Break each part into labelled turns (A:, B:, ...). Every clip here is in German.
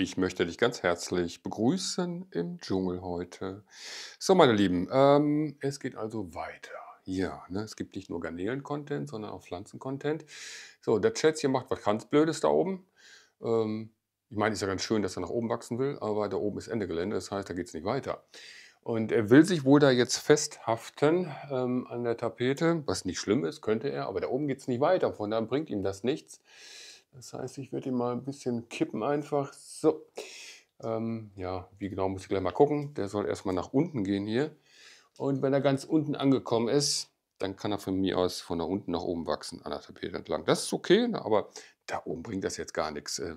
A: Ich möchte dich ganz herzlich begrüßen im Dschungel heute. So, meine Lieben, ähm, es geht also weiter. Ja, ne, es gibt nicht nur Garnelen-Content, sondern auch Pflanzen-Content. So, der hier macht was ganz Blödes da oben. Ähm, ich meine, ist ja ganz schön, dass er nach oben wachsen will, aber da oben ist Ende Gelände, das heißt, da geht es nicht weiter. Und er will sich wohl da jetzt festhaften ähm, an der Tapete, was nicht schlimm ist, könnte er, aber da oben geht es nicht weiter, von daher bringt ihm das nichts. Das heißt, ich werde ihn mal ein bisschen kippen einfach. So, ähm, ja, wie genau muss ich gleich mal gucken. Der soll erstmal nach unten gehen hier. Und wenn er ganz unten angekommen ist, dann kann er von mir aus von da unten nach oben wachsen, an der Tapete entlang. Das ist okay, ne, aber da oben bringt das jetzt gar nichts. Äh,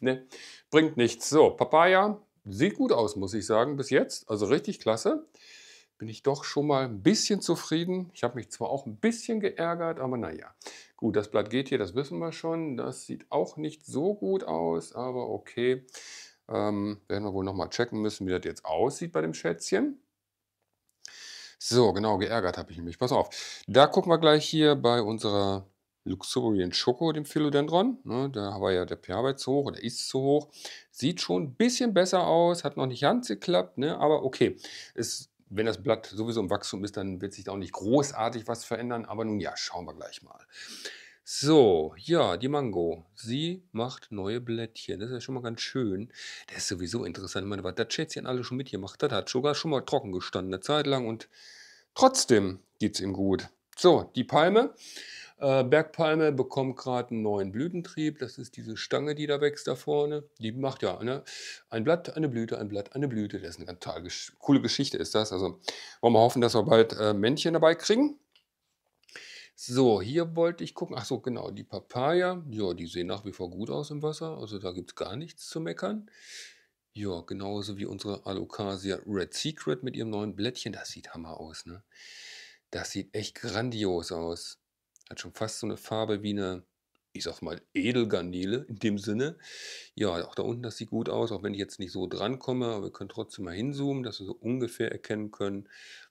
A: ne? Bringt nichts. So, Papaya sieht gut aus, muss ich sagen, bis jetzt. Also richtig klasse. Bin ich doch schon mal ein bisschen zufrieden. Ich habe mich zwar auch ein bisschen geärgert, aber naja. Gut, das Blatt geht hier, das wissen wir schon. Das sieht auch nicht so gut aus, aber okay. Ähm, werden wir wohl nochmal checken müssen, wie das jetzt aussieht bei dem Schätzchen. So, genau, geärgert habe ich mich. Pass auf. Da gucken wir gleich hier bei unserer Luxurian Schoko, dem Philodendron. Ne, da war ja der pH wert zu hoch oder ist zu hoch. Sieht schon ein bisschen besser aus, hat noch nicht ganz geklappt, ne, aber okay. Es wenn das Blatt sowieso im Wachstum ist, dann wird sich auch nicht großartig was verändern. Aber nun ja, schauen wir gleich mal. So, ja, die Mango. Sie macht neue Blättchen. Das ist ja schon mal ganz schön. Das ist sowieso interessant. Ich meine, was das Schätzchen alle schon mitgemacht hat, hat sogar schon mal trocken gestanden, eine Zeit lang. Und trotzdem geht es ihm gut. So, die Palme. Äh, Bergpalme bekommt gerade einen neuen Blütentrieb. Das ist diese Stange, die da wächst da vorne. Die macht ja ne? ein Blatt, eine Blüte, ein Blatt, eine Blüte. Das ist eine ganz gesch coole Geschichte, ist das. Also wollen wir hoffen, dass wir bald äh, Männchen dabei kriegen. So, hier wollte ich gucken. Ach so, genau, die Papaya. Ja, die sehen nach wie vor gut aus im Wasser. Also da gibt es gar nichts zu meckern. Ja, genauso wie unsere Alocasia Red Secret mit ihrem neuen Blättchen. Das sieht hammer aus, ne? Das sieht echt grandios aus. Hat schon fast so eine Farbe wie eine, ich sag mal, Edelgarnele in dem Sinne. Ja, auch da unten, das sieht gut aus, auch wenn ich jetzt nicht so dran komme, aber wir können trotzdem mal hinzoomen, dass wir so ungefähr erkennen können,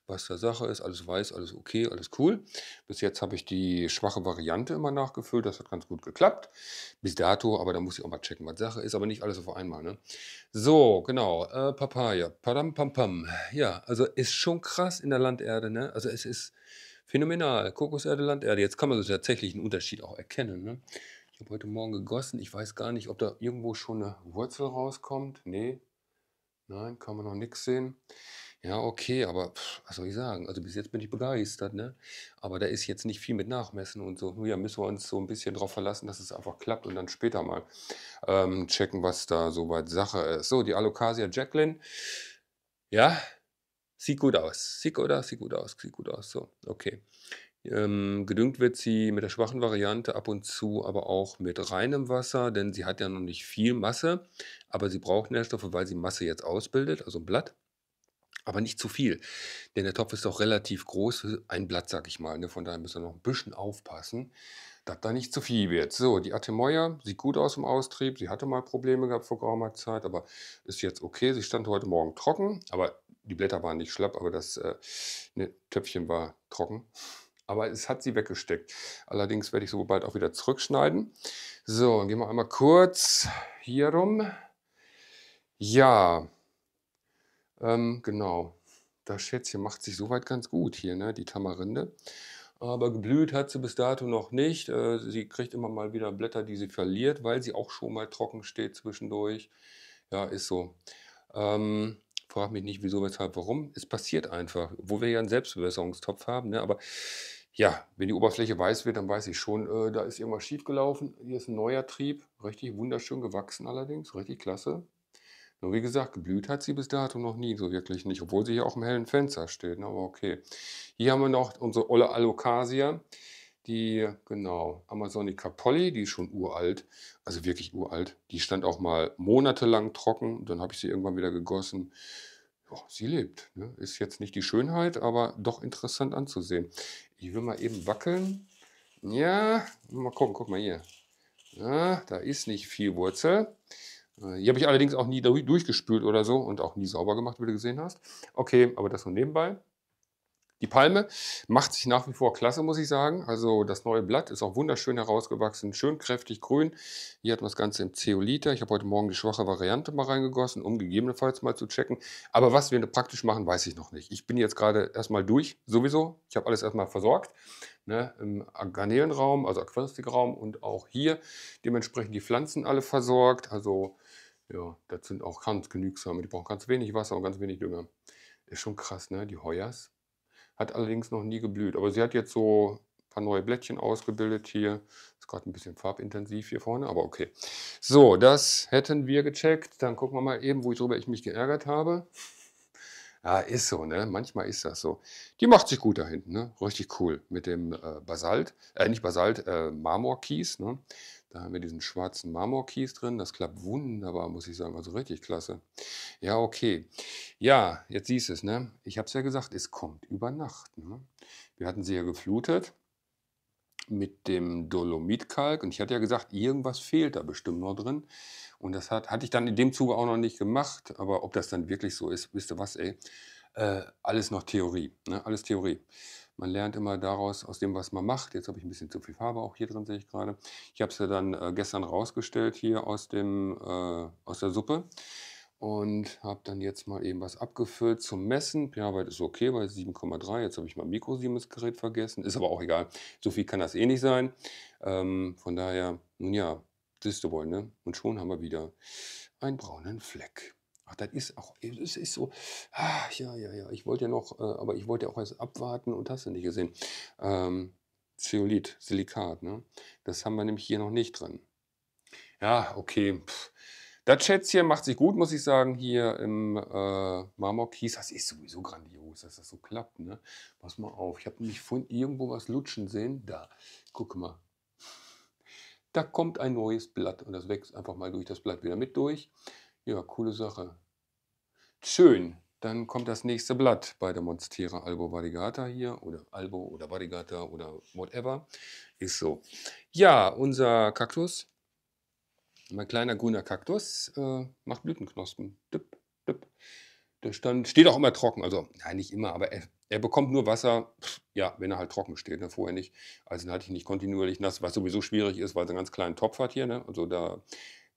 A: was der Sache ist. Alles weiß, alles okay, alles cool. Bis jetzt habe ich die schwache Variante immer nachgefüllt, das hat ganz gut geklappt. Bis dato, aber da muss ich auch mal checken, was Sache ist, aber nicht alles auf einmal. Ne? So, genau, äh, Papaya, padam pam pam. Ja, also ist schon krass in der Landerde, ne? Also es ist Phänomenal. Kokoserde, Landerde. Jetzt kann man so tatsächlich einen Unterschied auch erkennen. Ne? Ich habe heute Morgen gegossen. Ich weiß gar nicht, ob da irgendwo schon eine Wurzel rauskommt. Nee. Nein, kann man noch nichts sehen. Ja, okay, aber pff, was soll ich sagen? Also bis jetzt bin ich begeistert, ne? Aber da ist jetzt nicht viel mit Nachmessen und so. Nun ja, müssen wir uns so ein bisschen darauf verlassen, dass es einfach klappt und dann später mal ähm, checken, was da soweit Sache ist. So, die Alocasia Jacqueline. Ja, Sieht gut aus. Sieht gut aus, sieht gut aus, sieht gut aus. So, okay. Ähm, gedüngt wird sie mit der schwachen Variante ab und zu, aber auch mit reinem Wasser, denn sie hat ja noch nicht viel Masse, aber sie braucht Nährstoffe, weil sie Masse jetzt ausbildet, also ein Blatt. Aber nicht zu viel, denn der Topf ist doch relativ groß, ein Blatt, sag ich mal. Ne? Von daher müssen wir noch ein bisschen aufpassen, dass da nicht zu viel wird. So, die Atemoya sieht gut aus im Austrieb. Sie hatte mal Probleme gehabt vor geraumer Zeit, aber ist jetzt okay. Sie stand heute Morgen trocken, aber die Blätter waren nicht schlapp, aber das äh, ne, Töpfchen war trocken. Aber es hat sie weggesteckt. Allerdings werde ich so bald auch wieder zurückschneiden. So, gehen wir einmal kurz hier rum. Ja, ähm, genau. Das Schätzchen macht sich soweit ganz gut hier, ne? die Tamarinde. Aber geblüht hat sie bis dato noch nicht. Äh, sie kriegt immer mal wieder Blätter, die sie verliert, weil sie auch schon mal trocken steht zwischendurch. Ja, ist so. Ähm, frage mich nicht, wieso, weshalb, warum. Es passiert einfach, wo wir ja einen Selbstbewässerungstopf haben. Ne? Aber ja, wenn die Oberfläche weiß wird, dann weiß ich schon, äh, da ist irgendwas schiefgelaufen. Hier ist ein neuer Trieb, richtig wunderschön gewachsen allerdings, richtig klasse. Nur wie gesagt, geblüht hat sie bis dato noch nie, so wirklich nicht, obwohl sie hier auch im hellen Fenster steht. Ne? Aber okay. Hier haben wir noch unsere Olle Alocasia die, genau, Amazonica Polly, die ist schon uralt, also wirklich uralt. Die stand auch mal monatelang trocken, dann habe ich sie irgendwann wieder gegossen. Oh, sie lebt. Ne? Ist jetzt nicht die Schönheit, aber doch interessant anzusehen. Ich will mal eben wackeln. Ja, mal gucken, guck mal hier. Ja, da ist nicht viel Wurzel. Hier äh, habe ich allerdings auch nie durchgespült oder so und auch nie sauber gemacht, wie du gesehen hast. Okay, aber das nur nebenbei. Die Palme macht sich nach wie vor klasse, muss ich sagen. Also das neue Blatt ist auch wunderschön herausgewachsen, schön kräftig grün. Hier hat man das Ganze im Zeoliter. Ich habe heute Morgen die schwache Variante mal reingegossen, um gegebenenfalls mal zu checken. Aber was wir praktisch machen, weiß ich noch nicht. Ich bin jetzt gerade erstmal durch, sowieso. Ich habe alles erstmal versorgt. Ne, Im Garnelenraum, also Aquaristikraum und auch hier dementsprechend die Pflanzen alle versorgt. Also ja, das sind auch ganz genügsame. Die brauchen ganz wenig Wasser und ganz wenig Dünger. Ist schon krass, ne? Die Heuers hat allerdings noch nie geblüht. Aber sie hat jetzt so ein paar neue Blättchen ausgebildet hier. Ist gerade ein bisschen farbintensiv hier vorne, aber okay. So, das hätten wir gecheckt. Dann gucken wir mal eben, wo ich drüber ich mich geärgert habe. Ja, ist so, ne? Manchmal ist das so. Die macht sich gut da hinten, ne? Richtig cool mit dem äh, Basalt, äh, nicht Basalt, äh, Marmorkies, ne? Da haben wir diesen schwarzen Marmorkies drin. Das klappt wunderbar, muss ich sagen. Also richtig klasse. Ja, okay. Ja, jetzt siehst du es, ne? Ich habe es ja gesagt, es kommt über Nacht. Ne? Wir hatten sie ja geflutet mit dem Dolomitkalk und ich hatte ja gesagt, irgendwas fehlt da bestimmt noch drin. Und das hat, hatte ich dann in dem Zuge auch noch nicht gemacht. Aber ob das dann wirklich so ist, wisst ihr was, ey? Äh, alles noch Theorie. Ne? Alles Theorie. Man lernt immer daraus, aus dem, was man macht. Jetzt habe ich ein bisschen zu viel Farbe auch hier drin, sehe ich gerade. Ich habe es ja dann äh, gestern rausgestellt hier aus, dem, äh, aus der Suppe und habe dann jetzt mal eben was abgefüllt zum Messen. pH-Wert ist okay bei 7,3. Jetzt habe ich mein Mikrosiemens-Gerät vergessen. Ist aber auch egal. So viel kann das eh nicht sein. Ähm, von daher, nun ja, siehst du wohl, ne? Und schon haben wir wieder einen braunen Fleck. Ach, das ist auch, es ist so, ach, ja, ja, ja, ich wollte ja noch, äh, aber ich wollte ja auch erst abwarten und hast du nicht gesehen. Ähm, Zeolit, Silikat, ne? Das haben wir nämlich hier noch nicht drin. Ja, okay. Das Schätzchen macht sich gut, muss ich sagen, hier im äh, Marmorkies. Das ist sowieso grandios, dass das so klappt. Ne? Pass mal auf, ich habe mich vorhin irgendwo was lutschen sehen. Da, guck mal. Da kommt ein neues Blatt und das wächst einfach mal durch das Blatt wieder mit durch. Ja, coole Sache. Schön. Dann kommt das nächste Blatt bei der Monstera Albo Varigata hier oder Albo oder Varigata oder whatever. Ist so. Ja, unser Kaktus, mein kleiner grüner Kaktus, äh, macht Blütenknospen. Düpp, düpp. Der stand, steht auch immer trocken. Also, nein, nicht immer, aber er, er bekommt nur Wasser, pff, ja, wenn er halt trocken steht, ne, vorher nicht. Also, dann hatte ich nicht kontinuierlich nass, was sowieso schwierig ist, weil er einen ganz kleinen Topf hat hier. Ne? Also, da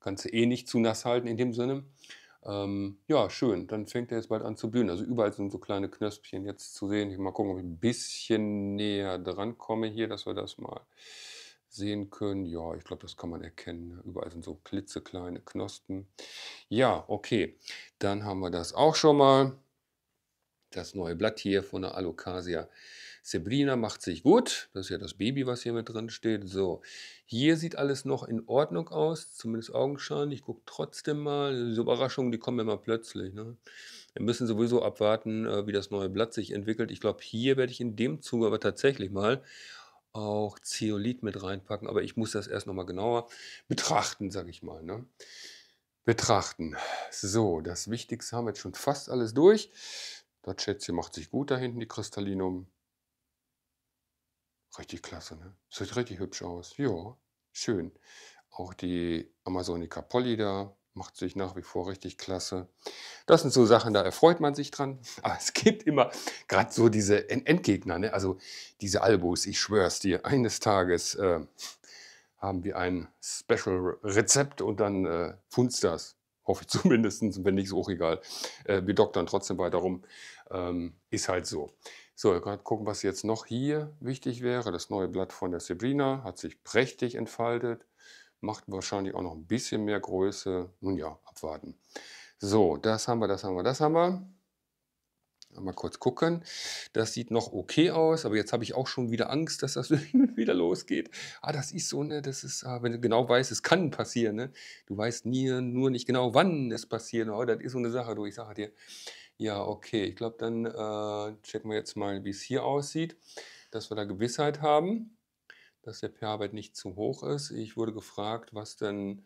A: Kannst du eh nicht zu nass halten in dem Sinne. Ähm, ja, schön. Dann fängt er jetzt bald an zu blühen. Also überall sind so kleine Knöspchen jetzt zu sehen. Ich mal gucken, ob ich ein bisschen näher dran komme hier, dass wir das mal sehen können. Ja, ich glaube, das kann man erkennen. Ne? Überall sind so klitzekleine Knospen. Ja, okay. Dann haben wir das auch schon mal. Das neue Blatt hier von der Alocasia Sabrina macht sich gut. Das ist ja das Baby, was hier mit drin steht. So, hier sieht alles noch in Ordnung aus, zumindest augenscheinlich. Ich gucke trotzdem mal. Diese Überraschungen, die kommen immer plötzlich. Ne? Wir müssen sowieso abwarten, äh, wie das neue Blatt sich entwickelt. Ich glaube, hier werde ich in dem Zuge aber tatsächlich mal auch Zeolit mit reinpacken. Aber ich muss das erst nochmal genauer betrachten, sage ich mal. Ne? Betrachten. So, das Wichtigste haben wir jetzt schon fast alles durch. Das Schätzchen macht sich gut da hinten, die Kristallinum. Richtig klasse, ne? Sieht richtig hübsch aus. Ja, schön. Auch die Amazonica Polly da macht sich nach wie vor richtig klasse. Das sind so Sachen, da erfreut man sich dran. Aber es gibt immer gerade so diese Endgegner, ne? also diese Albus, ich schwör's dir, eines Tages äh, haben wir ein Special-Rezept und dann äh, funzt das. Hoffe ich zumindest, wenn nicht, ist auch egal. Äh, wir doktern trotzdem weiter rum. Ähm, ist halt so. So, wir können gucken, was jetzt noch hier wichtig wäre. Das neue Blatt von der Sabrina hat sich prächtig entfaltet, macht wahrscheinlich auch noch ein bisschen mehr Größe. Nun ja, abwarten. So, das haben wir, das haben wir, das haben wir. Mal kurz gucken. Das sieht noch okay aus, aber jetzt habe ich auch schon wieder Angst, dass das wieder losgeht. Ah, das ist so, ne, das ist, ah, wenn du genau weißt, es kann passieren, ne? Du weißt nie, nur nicht genau, wann es passiert. Oh, das ist so eine Sache, du, ich sage dir. Ja, okay. Ich glaube, dann äh, checken wir jetzt mal, wie es hier aussieht, dass wir da Gewissheit haben, dass der pH-Wert nicht zu hoch ist. Ich wurde gefragt, was denn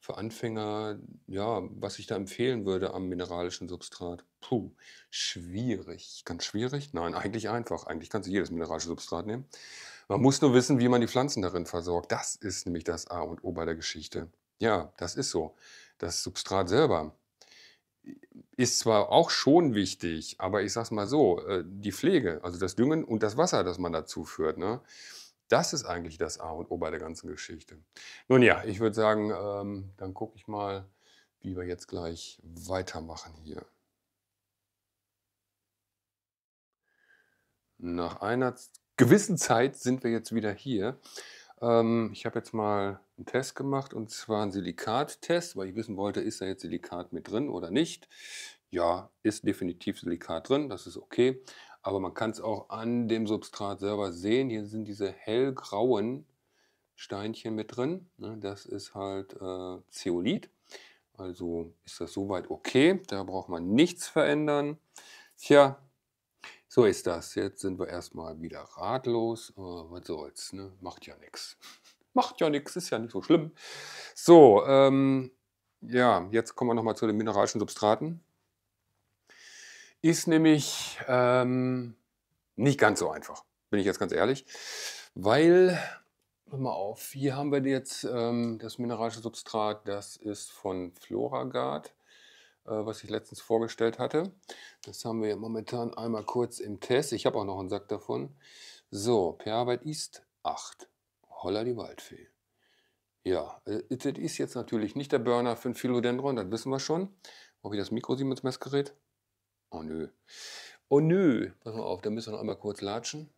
A: für Anfänger, ja, was ich da empfehlen würde am mineralischen Substrat. Puh, schwierig. Ganz schwierig? Nein, eigentlich einfach. Eigentlich kannst du jedes mineralische Substrat nehmen. Man muss nur wissen, wie man die Pflanzen darin versorgt. Das ist nämlich das A und O bei der Geschichte. Ja, das ist so. Das Substrat selber ist zwar auch schon wichtig, aber ich sag's mal so, äh, die Pflege, also das Düngen und das Wasser, das man dazu führt, ne, das ist eigentlich das A und O bei der ganzen Geschichte. Nun ja, ich würde sagen, ähm, dann gucke ich mal, wie wir jetzt gleich weitermachen hier. Nach einer gewissen Zeit sind wir jetzt wieder hier. Ähm, ich habe jetzt mal einen Test gemacht und zwar einen Silikattest, weil ich wissen wollte, ist da jetzt Silikat mit drin oder nicht. Ja, ist definitiv Silikat drin, das ist okay. Aber man kann es auch an dem Substrat selber sehen. Hier sind diese hellgrauen Steinchen mit drin. Ne? Das ist halt äh, Zeolit. Also ist das soweit okay. Da braucht man nichts verändern. Tja, so ist das. Jetzt sind wir erstmal wieder ratlos. Oh, was soll's, ne? Macht ja nichts. Macht ja nichts, ist ja nicht so schlimm. So, ähm, ja, jetzt kommen wir nochmal zu den mineralischen Substraten. Ist nämlich ähm, nicht ganz so einfach, bin ich jetzt ganz ehrlich. Weil, mal auf, hier haben wir jetzt ähm, das mineralische Substrat, das ist von Floragard. Äh, was ich letztens vorgestellt hatte. Das haben wir momentan einmal kurz im Test. Ich habe auch noch einen Sack davon. So, PR-Arbeit ist 8. Holla die Waldfee. Ja, äh, das ist jetzt natürlich nicht der Burner für ein Philodendron, das wissen wir schon. Ob ich das Mikro Siemens Messgerät? Oh nö. Oh nö. Pass mal auf, da müssen wir noch einmal kurz latschen.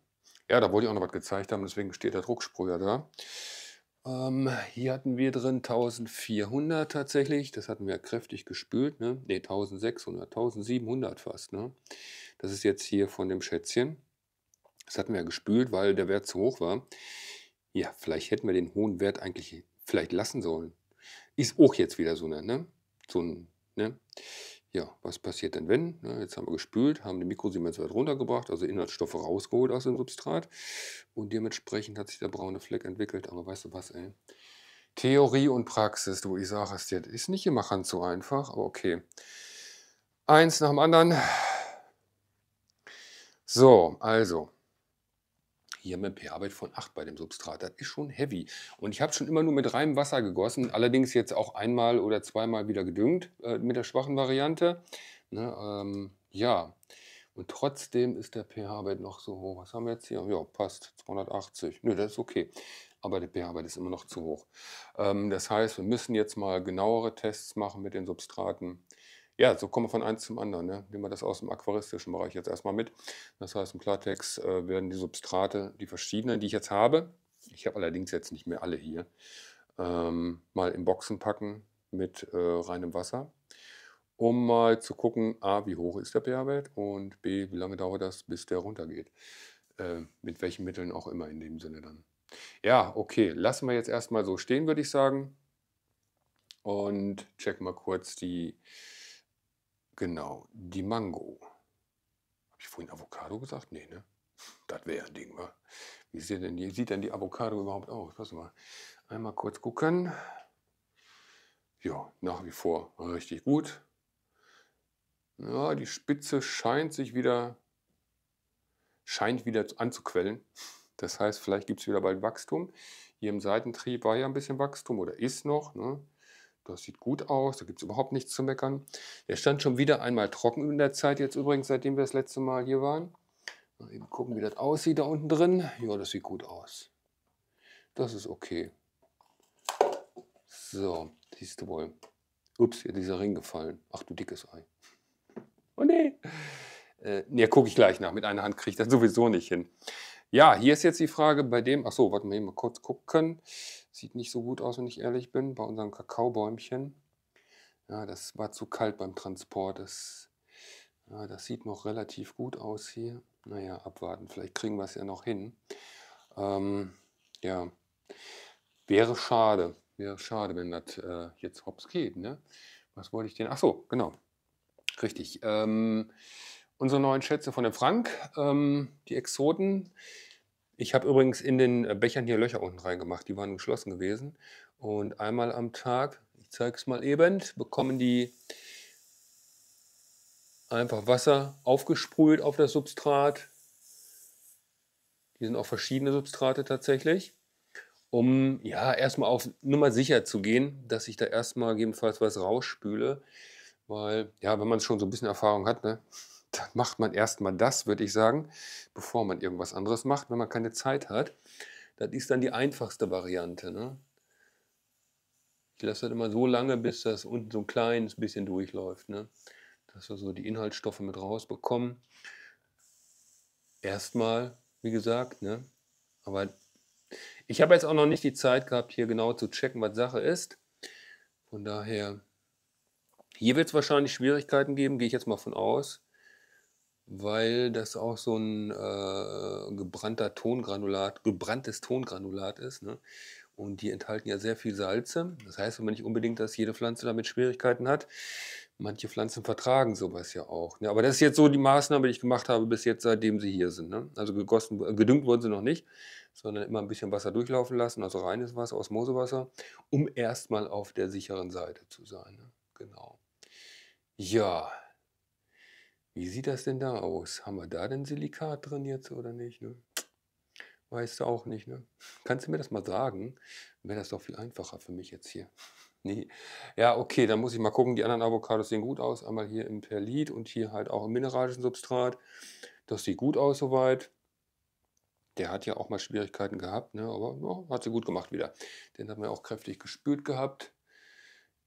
A: Ja, da wollte ich auch noch was gezeigt haben, deswegen steht der Drucksprüher da. Ähm, hier hatten wir drin 1400 tatsächlich. Das hatten wir kräftig gespült. Ne, nee, 1600, 1700 fast. Ne? Das ist jetzt hier von dem Schätzchen. Das hatten wir gespült, weil der Wert zu hoch war. Ja, vielleicht hätten wir den hohen Wert eigentlich vielleicht lassen sollen. Ist auch jetzt wieder so eine, ne? So ein, ne? ja, was passiert denn wenn? Ne, jetzt haben wir gespült, haben den Mikrosiemenswert runtergebracht, also Inhaltsstoffe rausgeholt aus dem Substrat und dementsprechend hat sich der braune Fleck entwickelt. Aber weißt du was, ey? Theorie und Praxis, du, ich sage es dir, ist nicht immer ganz so einfach, aber okay. Eins nach dem anderen. So, also, hier haben wir einen pH-Wert von 8 bei dem Substrat. Das ist schon heavy. Und ich habe schon immer nur mit reinem Wasser gegossen, allerdings jetzt auch einmal oder zweimal wieder gedüngt äh, mit der schwachen Variante. Ne, ähm, ja, und trotzdem ist der pH-Wert noch so hoch. Was haben wir jetzt hier? Ja, passt, 280. Nö, das ist okay. Aber der pH-Wert ist immer noch zu hoch. Ähm, das heißt, wir müssen jetzt mal genauere Tests machen mit den Substraten ja, so kommen wir von eins zum anderen. Ne? Nehmen wir das aus dem aquaristischen Bereich jetzt erstmal mit. Das heißt, im Klartext äh, werden die Substrate, die verschiedenen, die ich jetzt habe, ich habe allerdings jetzt nicht mehr alle hier, ähm, mal in Boxen packen mit äh, reinem Wasser, um mal zu gucken, a, wie hoch ist der pH-Wert und b, wie lange dauert das, bis der runtergeht. Äh, mit welchen Mitteln auch immer in dem Sinne dann. Ja, okay, lassen wir jetzt erstmal so stehen, würde ich sagen. Und check mal kurz die Genau, die Mango. Habe ich vorhin Avocado gesagt? Nee, ne? Das wäre ein Ding, wa? Wie sieht denn, die, sieht denn die Avocado überhaupt aus? Lass mal einmal kurz gucken. Ja, nach wie vor richtig gut. Ja, die Spitze scheint sich wieder, scheint wieder anzuquellen. Das heißt, vielleicht gibt es wieder bald Wachstum. Hier im Seitentrieb war ja ein bisschen Wachstum oder ist noch. Ne? Das sieht gut aus, da gibt es überhaupt nichts zu meckern. Der stand schon wieder einmal trocken in der Zeit, jetzt übrigens, seitdem wir das letzte Mal hier waren. Mal eben gucken, wie das aussieht da unten drin. Ja, das sieht gut aus. Das ist okay. So, siehst du wohl. Ups, hier ist dieser Ring gefallen. Ach du dickes Ei. Oh nee. Äh, ne, gucke ich gleich nach. Mit einer Hand kriege ich das sowieso nicht hin. Ja, hier ist jetzt die Frage bei dem, achso, warte warten wir mal kurz gucken. Sieht nicht so gut aus, wenn ich ehrlich bin, bei unserem Kakaobäumchen. Ja, das war zu kalt beim Transport. Das, ja, das sieht noch relativ gut aus hier. Naja, abwarten, vielleicht kriegen wir es ja noch hin. Ähm, ja, wäre schade. Wäre schade, wenn das äh, jetzt hops geht, ne? Was wollte ich denn? Achso, genau. Richtig. Ähm, unsere neuen Schätze von dem Frank, ähm, die Exoten. Ich habe übrigens in den äh, Bechern hier Löcher unten reingemacht, die waren geschlossen gewesen. Und einmal am Tag, ich zeige es mal eben, bekommen die einfach Wasser aufgesprüht auf das Substrat. Die sind auch verschiedene Substrate tatsächlich, um ja erstmal auf Nummer sicher zu gehen, dass ich da erstmal gegebenenfalls was rausspüle. Weil, ja, wenn man schon so ein bisschen Erfahrung hat, ne, macht, man erstmal das, würde ich sagen, bevor man irgendwas anderes macht, wenn man keine Zeit hat. Das ist dann die einfachste Variante. Ne? Ich lasse das immer so lange, bis das unten so ein kleines bisschen durchläuft. Ne? Dass wir so die Inhaltsstoffe mit rausbekommen. Erstmal, wie gesagt, ne? aber ich habe jetzt auch noch nicht die Zeit gehabt, hier genau zu checken, was Sache ist. Von daher, hier wird es wahrscheinlich Schwierigkeiten geben, gehe ich jetzt mal von aus weil das auch so ein äh, gebrannter Tongranulat, gebranntes Tongranulat ist. Ne? Und die enthalten ja sehr viel Salze. Das heißt aber nicht unbedingt, dass jede Pflanze damit Schwierigkeiten hat. Manche Pflanzen vertragen sowas ja auch. Ne? Aber das ist jetzt so die Maßnahme, die ich gemacht habe bis jetzt, seitdem sie hier sind. Ne? Also gegossen, gedüngt wurden sie noch nicht, sondern immer ein bisschen Wasser durchlaufen lassen, also reines Wasser, Osmosewasser, um erstmal auf der sicheren Seite zu sein. Ne? Genau. Ja, wie sieht das denn da aus? Haben wir da denn Silikat drin jetzt oder nicht? Ne? Weißt du auch nicht, ne? Kannst du mir das mal sagen? Wäre das doch viel einfacher für mich jetzt hier. Nee. Ja, okay, dann muss ich mal gucken. Die anderen Avocados sehen gut aus. Einmal hier im Perlit und hier halt auch im mineralischen Substrat. Das sieht gut aus soweit. Der hat ja auch mal Schwierigkeiten gehabt, ne? aber oh, hat sie gut gemacht wieder. Den haben wir auch kräftig gespült gehabt.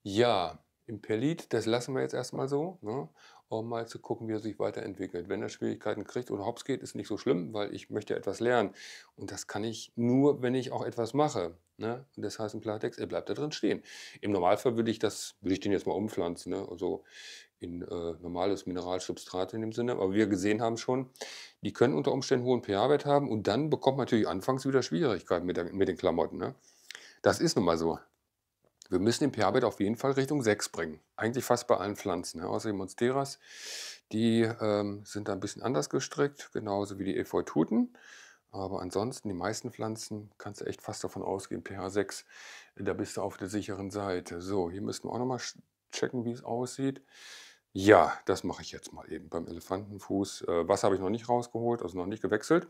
A: Ja, im Perlit, das lassen wir jetzt erstmal so. Ne? um mal zu gucken, wie er sich weiterentwickelt. Wenn er Schwierigkeiten kriegt oder hops geht, ist nicht so schlimm, weil ich möchte etwas lernen. Und das kann ich nur, wenn ich auch etwas mache. Ne? Und das heißt im Klartext, er bleibt da drin stehen. Im Normalfall würde ich das, würde ich den jetzt mal umpflanzen, ne? also in äh, normales Mineralsubstrat in dem Sinne. Aber wir gesehen haben schon, die können unter Umständen hohen pH-Wert haben und dann bekommt man natürlich anfangs wieder Schwierigkeiten mit, der, mit den Klamotten. Ne? Das ist nun mal so. Wir müssen den pH-Wert auf jeden Fall Richtung 6 bringen. Eigentlich fast bei allen Pflanzen, ne? außer die Monsteras. Die ähm, sind da ein bisschen anders gestrickt, genauso wie die Efeututen. Aber ansonsten, die meisten Pflanzen kannst du echt fast davon ausgehen, pH 6, da bist du auf der sicheren Seite. So, hier müssen wir auch nochmal checken, wie es aussieht. Ja, das mache ich jetzt mal eben beim Elefantenfuß. Äh, was habe ich noch nicht rausgeholt, also noch nicht gewechselt.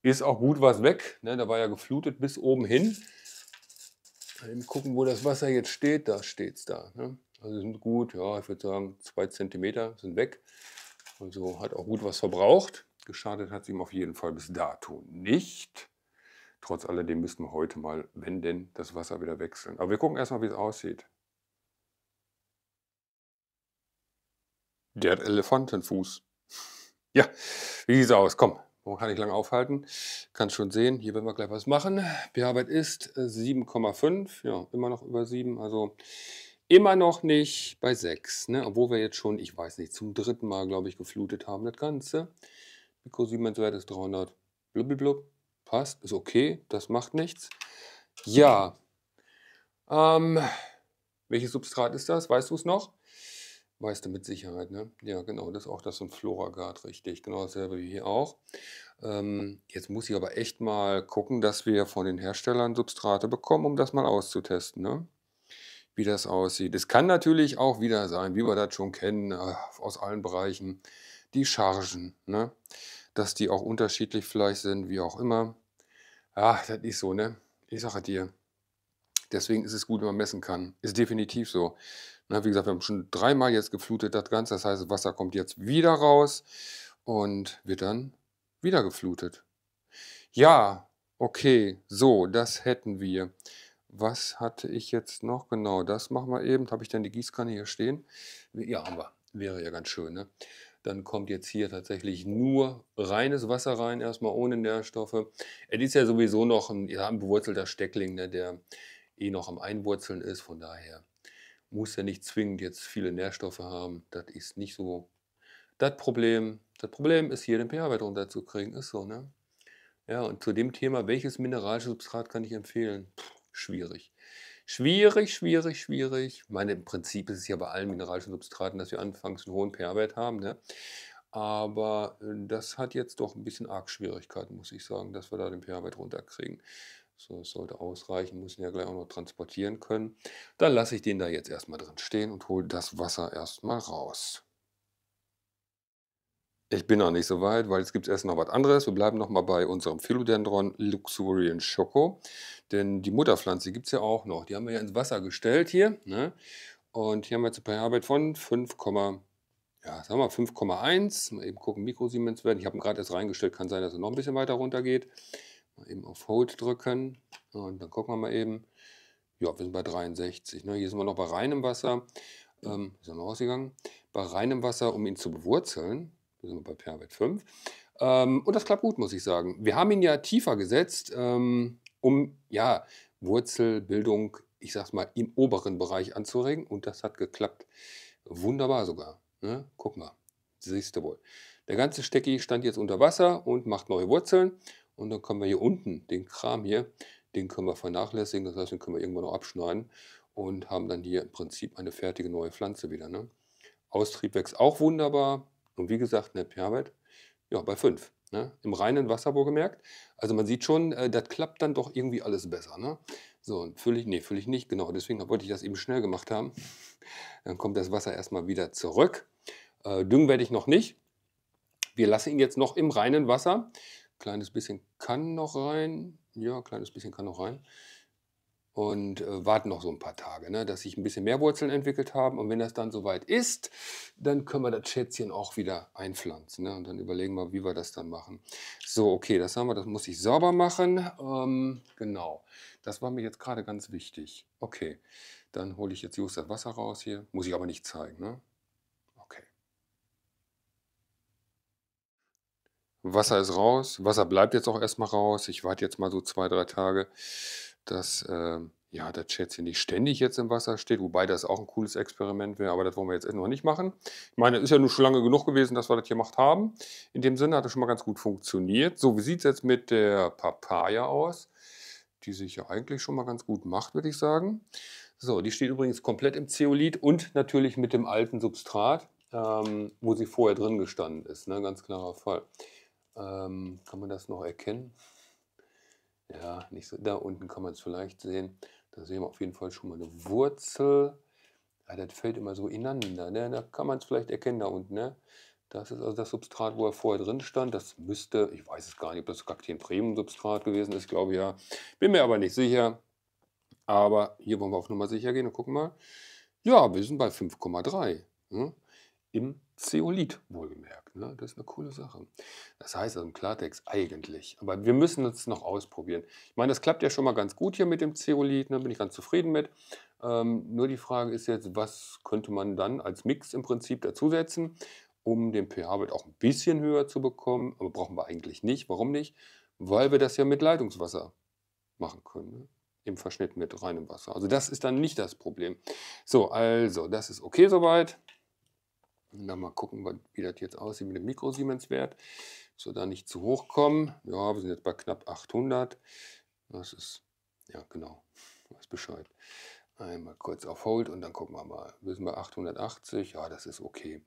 A: Ist auch gut was weg, ne? da war ja geflutet bis oben hin. Eben gucken, wo das Wasser jetzt steht, da steht es da. Ne? Also sind gut, ja, ich würde sagen, zwei Zentimeter sind weg. Also hat auch gut was verbraucht. Geschadet hat es ihm auf jeden Fall bis dato nicht. Trotz alledem müssen wir heute mal, wenn denn, das Wasser wieder wechseln. Aber wir gucken erstmal, wie es aussieht. Der hat Elefantenfuß. Ja, wie sieht es aus? Komm, man kann ich lange aufhalten. Kann schon sehen, hier werden wir gleich was machen. pH-Wert ist 7,5. Äh, ja, immer noch über 7. Also immer noch nicht bei 6. Ne? Obwohl wir jetzt schon, ich weiß nicht, zum dritten Mal, glaube ich, geflutet haben das Ganze. Mikrosiemenswert ist 300. Blubblub. Passt, ist okay, das macht nichts. Ja. Ähm, welches Substrat ist das? Weißt du es noch? Weißt du mit Sicherheit, ne? Ja, genau, das ist auch das so ein Floragard, richtig. Genau dasselbe wie hier auch. Ähm, jetzt muss ich aber echt mal gucken, dass wir von den Herstellern Substrate bekommen, um das mal auszutesten, ne? Wie das aussieht. Es kann natürlich auch wieder sein, wie wir das schon kennen, aus allen Bereichen, die Chargen, ne? Dass die auch unterschiedlich vielleicht sind, wie auch immer. Ja, das ist so, ne? Ich sage dir. Deswegen ist es gut, wenn man messen kann. Ist definitiv so. Na, ne, wie gesagt, wir haben schon dreimal jetzt geflutet das Ganze. Das heißt, Wasser kommt jetzt wieder raus und wird dann wieder geflutet. Ja, okay, so, das hätten wir. Was hatte ich jetzt noch? Genau, das machen wir eben. Habe ich denn die Gießkanne hier stehen? Ja, haben wir. Wäre ja ganz schön, ne? Dann kommt jetzt hier tatsächlich nur reines Wasser rein, erstmal ohne Nährstoffe. Er ist ja sowieso noch ein, ja, ein bewurzelter Steckling, ne, der eh noch am Einwurzeln ist, von daher muss ja nicht zwingend jetzt viele Nährstoffe haben. Das ist nicht so das Problem. Das Problem ist hier, den pH-Wert runterzukriegen. Ist so, ne? Ja, und zu dem Thema, welches mineralische Substrat kann ich empfehlen? Pff, schwierig. Schwierig, schwierig, schwierig. Ich meine, im Prinzip ist es ja bei allen mineralischen Substraten, dass wir anfangs einen hohen pH-Wert haben. Ne? Aber äh, das hat jetzt doch ein bisschen arg Schwierigkeiten, muss ich sagen, dass wir da den pH-Wert runterkriegen. So, es sollte ausreichen, muss ihn ja gleich auch noch transportieren können. Dann lasse ich den da jetzt erstmal drin stehen und hole das Wasser erstmal raus. Ich bin noch nicht so weit, weil jetzt gibt es erst noch was anderes. Wir bleiben nochmal bei unserem Philodendron Luxurian Schoko. Denn die Mutterpflanze gibt es ja auch noch. Die haben wir ja ins Wasser gestellt hier. Ne? Und hier haben wir jetzt eine ph von 5, ja, sagen wir 5,1. Mal eben gucken, Mikrosiemens werden. Ich habe ihn gerade erst reingestellt. Kann sein, dass er noch ein bisschen weiter runter geht. Mal eben auf Hold drücken und dann gucken wir mal eben. Ja, wir sind bei 63. Ne? Hier sind wir noch bei reinem Wasser. Ähm, ist er noch rausgegangen? Bei reinem Wasser, um ihn zu bewurzeln. Da sind wir bei Pervert 5. Ähm, und das klappt gut, muss ich sagen. Wir haben ihn ja tiefer gesetzt, ähm, um ja, Wurzelbildung, ich sag's mal, im oberen Bereich anzuregen. Und das hat geklappt. Wunderbar sogar. Ne? Guck mal. Siehst du wohl. Der ganze Stecki stand jetzt unter Wasser und macht neue Wurzeln. Und dann können wir hier unten den Kram hier, den können wir vernachlässigen, das heißt, den können wir irgendwann noch abschneiden und haben dann hier im Prinzip eine fertige neue Pflanze wieder. Ne? Austrieb wächst auch wunderbar und wie gesagt, eine Herbert, ja, bei 5. Ne? Im reinen Wasser wohlgemerkt. Also man sieht schon, äh, das klappt dann doch irgendwie alles besser. Ne? So, und fülle ich, nee, fülle ich nicht, genau. Deswegen wollte ich das eben schnell gemacht haben. Dann kommt das Wasser erstmal wieder zurück. Äh, düngen werde ich noch nicht. Wir lassen ihn jetzt noch im reinen Wasser. Kleines bisschen kann noch rein. Ja, kleines bisschen kann noch rein. Und äh, warten noch so ein paar Tage, ne, dass sich ein bisschen mehr Wurzeln entwickelt haben. Und wenn das dann soweit ist, dann können wir das Schätzchen auch wieder einpflanzen. Ne? Und dann überlegen wir, wie wir das dann machen. So, okay, das haben wir, das muss ich sauber machen. Ähm, genau, das war mir jetzt gerade ganz wichtig. Okay, dann hole ich jetzt just das Wasser raus hier. Muss ich aber nicht zeigen. Ne? Wasser ist raus, Wasser bleibt jetzt auch erstmal raus. Ich warte jetzt mal so zwei, drei Tage, dass äh, ja, das Schätzchen nicht ständig jetzt im Wasser steht, wobei das auch ein cooles Experiment wäre, aber das wollen wir jetzt noch nicht machen. Ich meine, es ist ja nur schon lange genug gewesen, dass wir das gemacht haben. In dem Sinne hat das schon mal ganz gut funktioniert. So, wie sieht es jetzt mit der Papaya aus? Die sich ja eigentlich schon mal ganz gut macht, würde ich sagen. So, die steht übrigens komplett im Zeolit und natürlich mit dem alten Substrat, ähm, wo sie vorher drin gestanden ist. Ne? Ganz klarer Fall. Ähm, kann man das noch erkennen? Ja, nicht so. Da unten kann man es vielleicht sehen. Da sehen wir auf jeden Fall schon mal eine Wurzel. Ja, das fällt immer so ineinander. Ne? Da kann man es vielleicht erkennen da unten. Ne? Das ist also das Substrat, wo er vorher drin stand. Das müsste, ich weiß es gar nicht, ob das Kaktien-Premium-Substrat gewesen ist. Ich glaube ja. Bin mir aber nicht sicher. Aber hier wollen wir auf Nummer sicher gehen und gucken mal. Ja, wir sind bei 5,3 hm? Ne? im Zeolit wohlgemerkt. Ne? Das ist eine coole Sache. Das heißt also im Klartext eigentlich. Aber wir müssen es noch ausprobieren. Ich meine, das klappt ja schon mal ganz gut hier mit dem Zeolit. Da ne? bin ich ganz zufrieden mit. Ähm, nur die Frage ist jetzt, was könnte man dann als Mix im Prinzip dazusetzen, um den pH-Wert auch ein bisschen höher zu bekommen. Aber brauchen wir eigentlich nicht. Warum nicht? Weil wir das ja mit Leitungswasser machen können. Ne? Im Verschnitt mit reinem Wasser. Also das ist dann nicht das Problem. So, also das ist okay soweit. Na, mal gucken, wie das jetzt aussieht mit dem Mikrosiemens-Wert. So da nicht zu hoch kommen. Ja, wir sind jetzt bei knapp 800. Das ist, ja genau, weiß Bescheid. Einmal kurz auf Hold und dann gucken wir mal. Wir sind bei 880? Ja, das ist okay.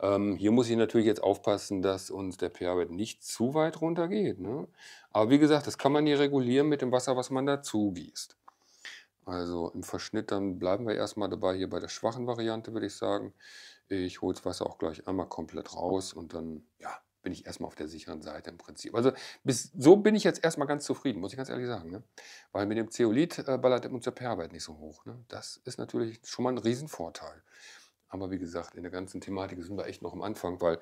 A: Ähm, hier muss ich natürlich jetzt aufpassen, dass uns der pH-Wert nicht zu weit runter geht. Ne? Aber wie gesagt, das kann man hier regulieren mit dem Wasser, was man dazu gießt. Also im Verschnitt, dann bleiben wir erstmal dabei, hier bei der schwachen Variante würde ich sagen. Ich hole das Wasser auch gleich einmal komplett raus und dann, ja, bin ich erstmal auf der sicheren Seite im Prinzip. Also bis, so bin ich jetzt erstmal ganz zufrieden, muss ich ganz ehrlich sagen. Ne? Weil mit dem Zeolit äh, ballert unser ph nicht so hoch. Ne? Das ist natürlich schon mal ein Riesenvorteil. Aber wie gesagt, in der ganzen Thematik sind wir echt noch am Anfang, weil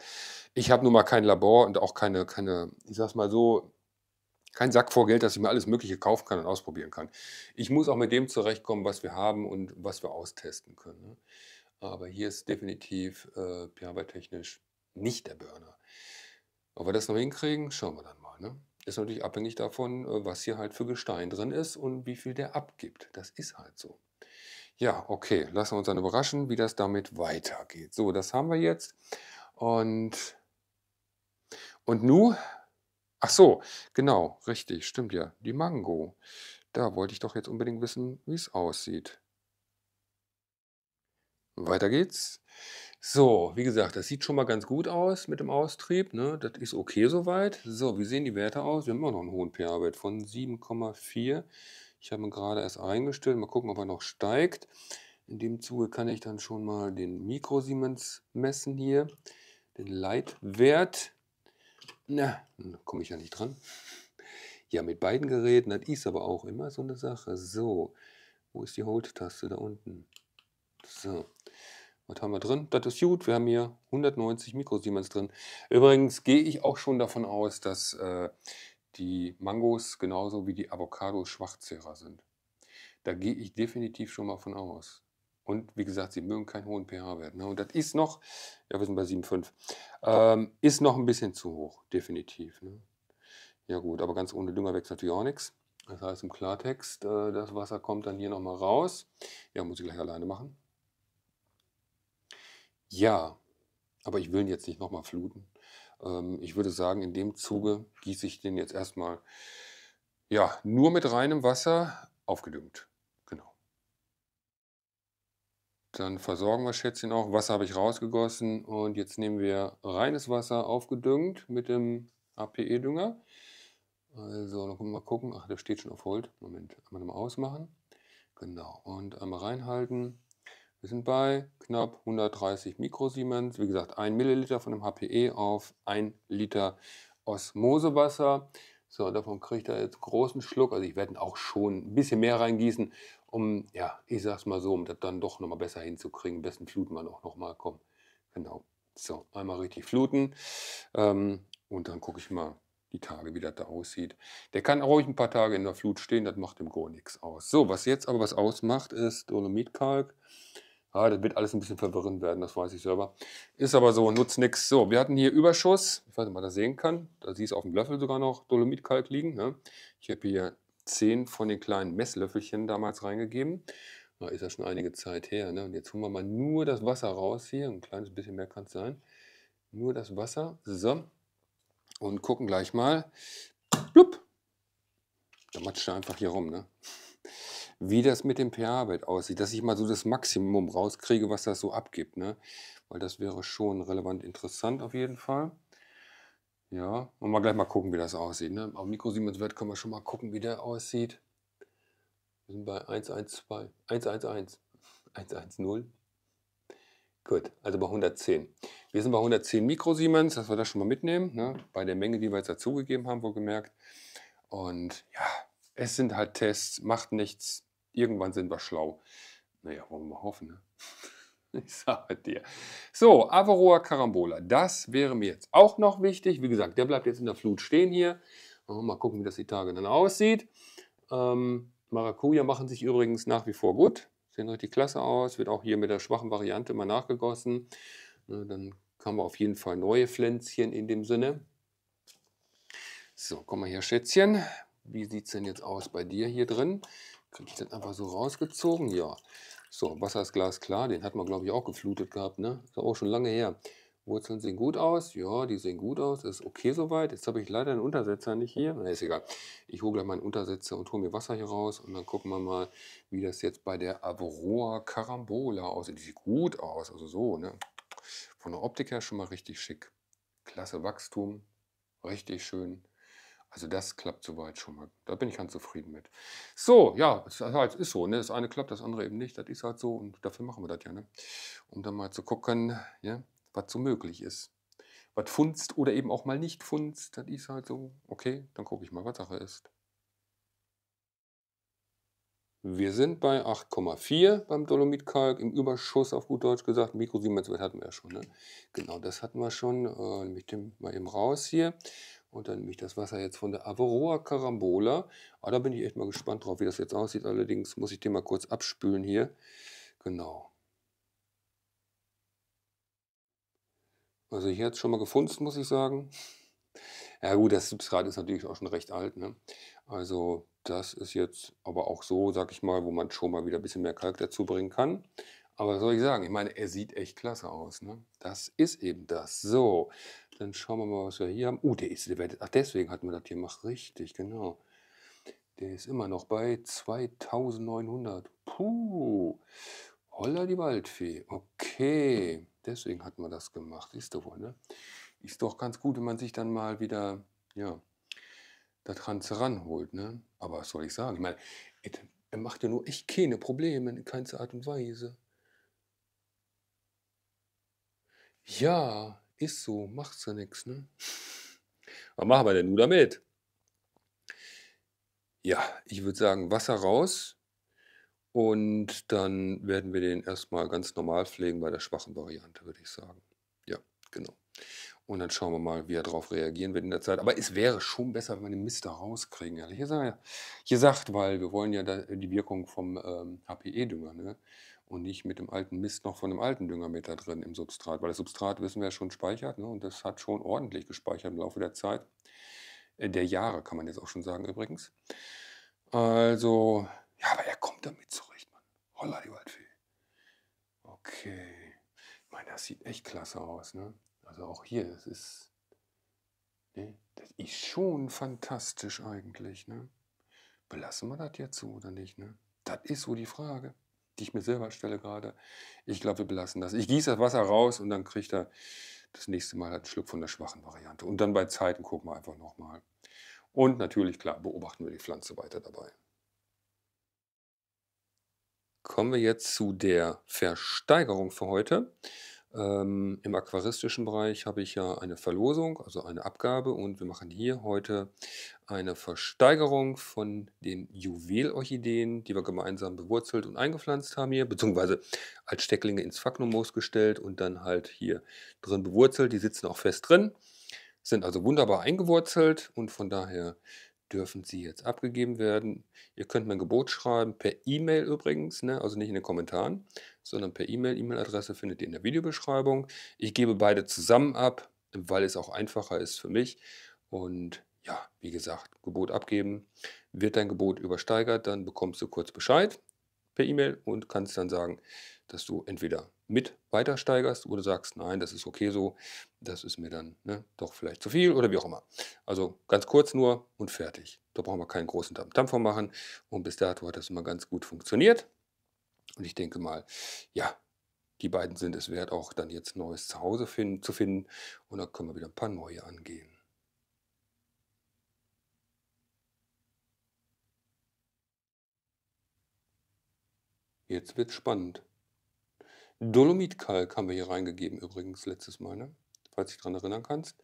A: ich habe nun mal kein Labor und auch keine, keine, ich sag's mal so, kein Sack vor Geld, dass ich mir alles Mögliche kaufen kann und ausprobieren kann. Ich muss auch mit dem zurechtkommen, was wir haben und was wir austesten können. Ne? Aber hier ist definitiv äh, technisch nicht der Burner. Ob wir das noch hinkriegen, schauen wir dann mal. Ne? Ist natürlich abhängig davon, äh, was hier halt für Gestein drin ist und wie viel der abgibt. Das ist halt so. Ja, okay, lassen wir uns dann überraschen, wie das damit weitergeht. So, das haben wir jetzt. Und, und nu, ach so, genau, richtig, stimmt ja, die Mango. Da wollte ich doch jetzt unbedingt wissen, wie es aussieht. Weiter geht's. So, wie gesagt, das sieht schon mal ganz gut aus mit dem Austrieb. Ne? Das ist okay soweit. So, wie sehen die Werte aus? Wir haben immer noch einen hohen pH-Wert von 7,4. Ich habe ihn gerade erst eingestellt. Mal gucken, ob er noch steigt. In dem Zuge kann ich dann schon mal den Mikrosiemens messen hier. Den Leitwert. Na, komme ich ja nicht dran. Ja, mit beiden Geräten, das ist aber auch immer so eine Sache. So, wo ist die Hold-Taste da unten? So. Was haben wir drin? Das ist gut. Wir haben hier 190 Mikrosiemens drin. Übrigens gehe ich auch schon davon aus, dass äh, die Mangos genauso wie die Avocados Schwachzehrer sind. Da gehe ich definitiv schon mal von aus. Und wie gesagt, sie mögen keinen hohen pH-Wert. Ne? Und das ist noch, ja, wir sind bei 7,5, ähm, ist noch ein bisschen zu hoch, definitiv. Ne? Ja gut, aber ganz ohne Dünger wächst natürlich auch nichts. Das heißt im Klartext, äh, das Wasser kommt dann hier nochmal raus. Ja, muss ich gleich alleine machen. Ja, aber ich will ihn jetzt nicht nochmal fluten. Ähm, ich würde sagen, in dem Zuge gieße ich den jetzt erstmal ja, nur mit reinem Wasser aufgedüngt. Genau. Dann versorgen wir Schätzchen auch. Wasser habe ich rausgegossen und jetzt nehmen wir reines Wasser aufgedüngt mit dem APE-Dünger. Also, dann mal gucken. Ach, der steht schon auf Hold. Moment, einmal ausmachen. Genau. Und einmal reinhalten. Wir sind bei knapp 130 Mikrosiemens, wie gesagt 1 Milliliter von dem HPE auf 1 Liter Osmosewasser. So, davon kriegt er jetzt großen Schluck. Also ich werde auch schon ein bisschen mehr reingießen, um, ja, ich sag's mal so, um das dann doch nochmal besser hinzukriegen. Am besten fluten wir auch nochmal, komm. Genau. So, einmal richtig fluten. Ähm, und dann gucke ich mal die Tage, wie das da aussieht. Der kann auch ruhig ein paar Tage in der Flut stehen, das macht dem Go nichts aus. So, was jetzt aber was ausmacht, ist Dolomitkalk. Ja, das wird alles ein bisschen verwirrend werden, das weiß ich selber. Ist aber so, nutzt nichts. So, wir hatten hier Überschuss. Ich weiß nicht, ob man das sehen kann. Da siehst du auf dem Löffel sogar noch Dolomitkalk liegen. Ne? Ich habe hier 10 von den kleinen Messlöffelchen damals reingegeben. Na, ist ja schon einige Zeit her. Ne? Und jetzt holen wir mal nur das Wasser raus hier. Ein kleines bisschen mehr kann es sein. Nur das Wasser. So. Und gucken gleich mal. Blub. Da matscht er einfach hier rum. Ne? wie das mit dem pH-Wert aussieht, dass ich mal so das Maximum rauskriege, was das so abgibt. Ne? Weil das wäre schon relevant interessant auf jeden Fall. Ja, und mal gleich mal gucken, wie das aussieht. Ne? Auf Wert können wir schon mal gucken, wie der aussieht. Wir sind bei 112, 111, 110. Gut, also bei 110. Wir sind bei 110 Mikro Siemens, dass wir das schon mal mitnehmen, ne? bei der Menge, die wir jetzt dazugegeben haben, wohlgemerkt. Und ja, es sind halt Tests, macht nichts irgendwann sind wir schlau. Naja, wollen wir mal hoffen. Ne? Ich sage halt dir. So, Averroa Carambola. Das wäre mir jetzt auch noch wichtig. Wie gesagt, der bleibt jetzt in der Flut stehen hier. Mal gucken, wie das die Tage dann aussieht. Ähm, Maracuja machen sich übrigens nach wie vor gut. Sehen richtig klasse aus. Wird auch hier mit der schwachen Variante mal nachgegossen. Dann haben wir auf jeden Fall neue Pflänzchen in dem Sinne. So, komm mal her, Schätzchen. Wie sieht es denn jetzt aus bei dir hier drin? Kriege ich das einfach so rausgezogen? Ja. So, Wasser ist glasklar. Den hat man, glaube ich, auch geflutet gehabt. Ne? Ist auch schon lange her. Wurzeln sehen gut aus. Ja, die sehen gut aus. Ist okay soweit. Jetzt habe ich leider einen Untersetzer nicht hier. Na, ist egal. Ich hole gleich meinen Untersetzer und hole mir Wasser hier raus. Und dann gucken wir mal, wie das jetzt bei der Avroa Carambola aussieht. Die sieht gut aus. Also so, ne? Von der Optik her schon mal richtig schick. Klasse Wachstum. Richtig schön. Also das klappt soweit schon mal. Da bin ich ganz zufrieden mit. So, ja, es halt, ist so. Ne? Das eine klappt, das andere eben nicht. Das ist halt so und dafür machen wir das ja. Ne? Um dann mal zu gucken, ja, was so möglich ist. Was funzt oder eben auch mal nicht funzt, das ist halt so. Okay, dann gucke ich mal, was Sache ist. Wir sind bei 8,4 beim Dolomitkalk im Überschuss, auf gut Deutsch gesagt. Mikrosiemenswert hatten wir ja schon. Ne? Genau, das hatten wir schon. Äh, nehme ich mal eben raus hier. Und dann nehme ich das Wasser jetzt von der Averroa Carambola. Ah, da bin ich echt mal gespannt drauf, wie das jetzt aussieht. Allerdings muss ich den mal kurz abspülen hier. Genau. Also hier hat es schon mal gefunzt, muss ich sagen. Ja gut, das Substrat ist natürlich auch schon recht alt. Ne? Also das ist jetzt aber auch so, sag ich mal, wo man schon mal wieder ein bisschen mehr Kalk dazu bringen kann. Aber was soll ich sagen? Ich meine, er sieht echt klasse aus. Ne? Das ist eben das. So, dann schauen wir mal, was wir hier haben. Uh, der ist, der, ach, deswegen hat man das hier gemacht. Richtig, genau. Der ist immer noch bei 2900. Puh, holla die Waldfee. Okay, deswegen hat man das gemacht. Ist doch wohl, ne? Ist doch ganz gut, wenn man sich dann mal wieder, ja, da daran ranholt, ne? Aber was soll ich sagen? Ich meine, er macht ja nur echt keine Probleme in keiner Art und Weise. Ja, ist so, macht's ja nichts, ne? Was machen wir denn nun damit? Ja, ich würde sagen, Wasser raus und dann werden wir den erstmal ganz normal pflegen bei der schwachen Variante, würde ich sagen. Ja, genau. Und dann schauen wir mal, wie er darauf reagieren wird in der Zeit. Aber es wäre schon besser, wenn wir den Mist da rauskriegen, ehrlich gesagt, weil wir wollen ja die Wirkung vom ähm, HPE-Dünger. Ne? und nicht mit dem alten Mist noch von dem alten Düngermeter drin im Substrat, weil das Substrat, wissen wir, schon speichert ne? und das hat schon ordentlich gespeichert im Laufe der Zeit, äh, der Jahre kann man jetzt auch schon sagen übrigens. Also, ja, aber er kommt damit zurecht, Mann. Holla, die Waldfee. Okay. Ich meine, das sieht echt klasse aus, ne? Also auch hier, das ist, ne? Das ist schon fantastisch eigentlich, ne? Belassen wir das jetzt so oder nicht, ne? Das ist so die Frage die ich mir selber stelle gerade. Ich glaube, wir belassen das. Ich gieße das Wasser raus und dann kriegt er das nächste Mal halt einen Schluck von der schwachen Variante. Und dann bei Zeiten gucken wir einfach nochmal. Und natürlich, klar, beobachten wir die Pflanze weiter dabei. Kommen wir jetzt zu der Versteigerung für heute. Ähm, Im aquaristischen Bereich habe ich ja eine Verlosung, also eine Abgabe und wir machen hier heute eine Versteigerung von den Juwelorchideen, die wir gemeinsam bewurzelt und eingepflanzt haben hier, beziehungsweise als Stecklinge ins Fagnummoos gestellt und dann halt hier drin bewurzelt. Die sitzen auch fest drin, sind also wunderbar eingewurzelt und von daher dürfen sie jetzt abgegeben werden. Ihr könnt mein Gebot schreiben, per E-Mail übrigens, ne? also nicht in den Kommentaren, sondern per E-Mail. E-Mail-Adresse findet ihr in der Videobeschreibung. Ich gebe beide zusammen ab, weil es auch einfacher ist für mich. Und ja, wie gesagt, Gebot abgeben. Wird dein Gebot übersteigert, dann bekommst du kurz Bescheid per E-Mail und kannst dann sagen, dass du entweder mit weiter steigerst oder sagst, nein, das ist okay so, das ist mir dann ne, doch vielleicht zu viel oder wie auch immer. Also ganz kurz nur und fertig. Da brauchen wir keinen großen Dampf von machen und bis dato hat das immer ganz gut funktioniert. Und ich denke mal, ja, die beiden sind es wert, auch dann jetzt neues Zuhause finden, zu finden und dann können wir wieder ein paar neue angehen. Jetzt wird's spannend. Dolomitkalk haben wir hier reingegeben übrigens letztes Mal, ne? falls du dich daran erinnern kannst.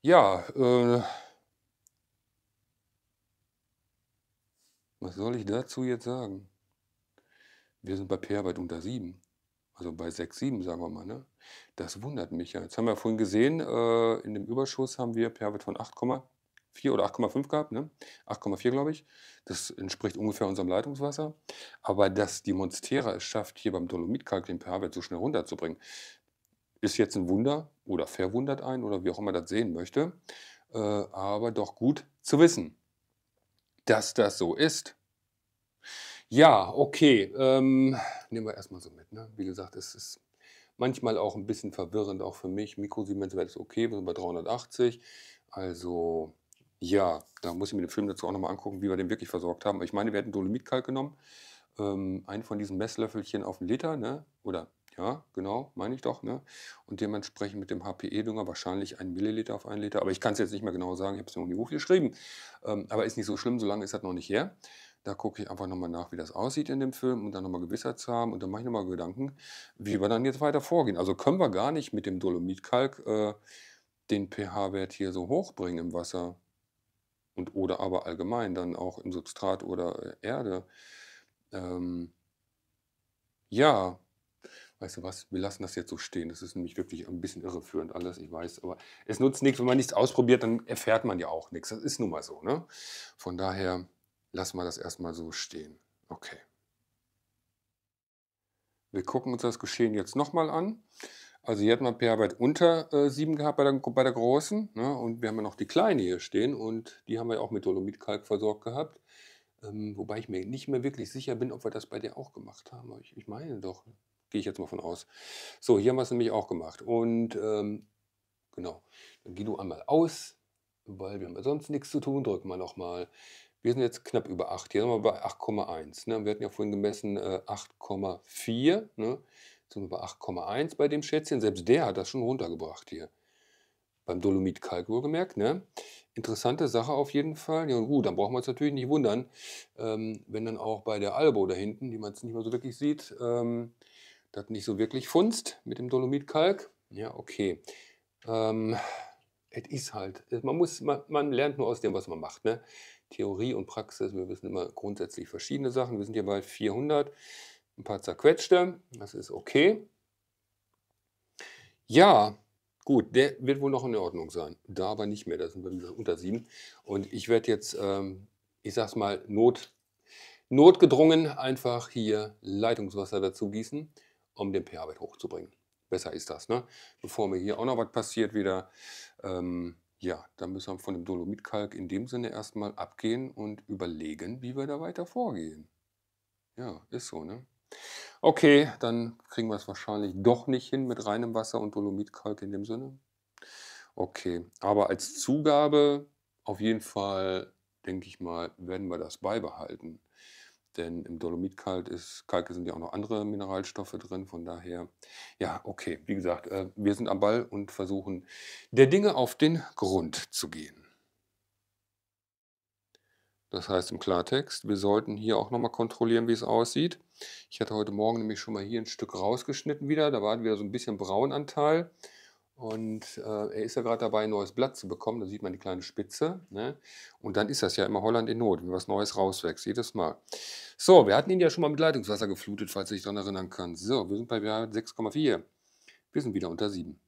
A: Ja, äh, was soll ich dazu jetzt sagen? Wir sind bei Perwert unter 7. Also bei 6, 7 sagen wir mal. Ne? Das wundert mich ja. Jetzt haben wir vorhin gesehen, äh, in dem Überschuss haben wir Perwert von 8, 4 oder 8,5 gehabt, ne? 8,4 glaube ich. Das entspricht ungefähr unserem Leitungswasser. Aber dass die Monstera es schafft, hier beim Dolomitkalk den pH-Wert so schnell runterzubringen, ist jetzt ein Wunder oder verwundert ein oder wie auch immer das sehen möchte. Äh, aber doch gut zu wissen, dass das so ist. Ja, okay. Ähm, nehmen wir erstmal so mit. Ne? Wie gesagt, es ist manchmal auch ein bisschen verwirrend, auch für mich. Mikrosiemenswert ist okay, wir sind bei 380. Also ja, da muss ich mir den Film dazu auch nochmal angucken, wie wir den wirklich versorgt haben. Ich meine, wir hätten Dolomitkalk genommen, ähm, einen von diesen Messlöffelchen auf einen Liter, ne? oder ja, genau, meine ich doch. Ne? Und dementsprechend mit dem HPE-Dünger wahrscheinlich einen Milliliter auf einen Liter. Aber ich kann es jetzt nicht mehr genau sagen, ich habe es noch nie hochgeschrieben. Ähm, aber ist nicht so schlimm, solange ist das noch nicht her. Da gucke ich einfach nochmal nach, wie das aussieht in dem Film um dann nochmal Gewissheit zu haben. Und dann mache ich nochmal Gedanken, wie wir dann jetzt weiter vorgehen. Also können wir gar nicht mit dem Dolomitkalk äh, den pH-Wert hier so hochbringen im Wasser und oder aber allgemein dann auch im Substrat oder äh, Erde. Ähm, ja, weißt du was, wir lassen das jetzt so stehen. Das ist nämlich wirklich ein bisschen irreführend alles, ich weiß. Aber es nutzt nichts, wenn man nichts ausprobiert, dann erfährt man ja auch nichts. Das ist nun mal so. Ne? Von daher lassen wir das erstmal so stehen. Okay. Wir gucken uns das Geschehen jetzt nochmal an. Also hier hat man pH-Wert unter äh, 7 gehabt bei der, bei der großen. Ne? Und wir haben ja noch die kleine hier stehen und die haben wir auch mit Dolomitkalk versorgt gehabt. Ähm, wobei ich mir nicht mehr wirklich sicher bin, ob wir das bei der auch gemacht haben. Ich, ich meine doch, gehe ich jetzt mal von aus. So, hier haben wir es nämlich auch gemacht. Und ähm, genau, dann geh du einmal aus, weil wir haben sonst nichts zu tun. Drücken wir nochmal. Wir sind jetzt knapp über 8. Hier sind wir bei 8,1. Ne? Wir hatten ja vorhin gemessen äh, 8,4. Ne? sind wir bei 8,1 bei dem Schätzchen. Selbst der hat das schon runtergebracht hier. Beim Dolomit Kalk wohlgemerkt. Ne? Interessante Sache auf jeden Fall. Ja, gut, dann brauchen wir uns natürlich nicht wundern, ähm, wenn dann auch bei der Albo da hinten, die man jetzt nicht mehr so wirklich sieht, ähm, das nicht so wirklich funzt mit dem Dolomitkalk. Ja, okay. Ähm, ist halt, man, muss, man, man, lernt nur aus dem, was man macht. Ne? Theorie und Praxis, wir wissen immer grundsätzlich verschiedene Sachen. Wir sind hier bei 400 ein paar zerquetschte. Das ist okay. Ja, gut, der wird wohl noch in Ordnung sein. Da aber nicht mehr, da sind wir unter 7. Und ich werde jetzt, ähm, ich sag's mal, not, notgedrungen einfach hier Leitungswasser dazu gießen, um den pH-Wert hochzubringen. Besser ist das, ne? Bevor mir hier auch noch was passiert wieder. Ähm, ja, dann müssen wir von dem Dolomitkalk in dem Sinne erstmal abgehen und überlegen, wie wir da weiter vorgehen. Ja, ist so, ne? Okay, dann kriegen wir es wahrscheinlich doch nicht hin mit reinem Wasser und Dolomitkalk in dem Sinne. Okay, aber als Zugabe auf jeden Fall, denke ich mal, werden wir das beibehalten. Denn im Dolomitkalk ist, Kalk sind ja auch noch andere Mineralstoffe drin. Von daher, ja, okay, wie gesagt, äh, wir sind am Ball und versuchen, der Dinge auf den Grund zu gehen. Das heißt im Klartext, wir sollten hier auch nochmal kontrollieren, wie es aussieht. Ich hatte heute Morgen nämlich schon mal hier ein Stück rausgeschnitten wieder. Da war wieder so ein bisschen Braunanteil. Und äh, er ist ja gerade dabei, ein neues Blatt zu bekommen. Da sieht man die kleine Spitze. Ne? Und dann ist das ja immer Holland in Not, wenn was Neues rauswächst, jedes Mal. So, wir hatten ihn ja schon mal mit Leitungswasser geflutet, falls du dich daran erinnern kannst. So, wir sind bei 6,4. Wir sind wieder unter 7.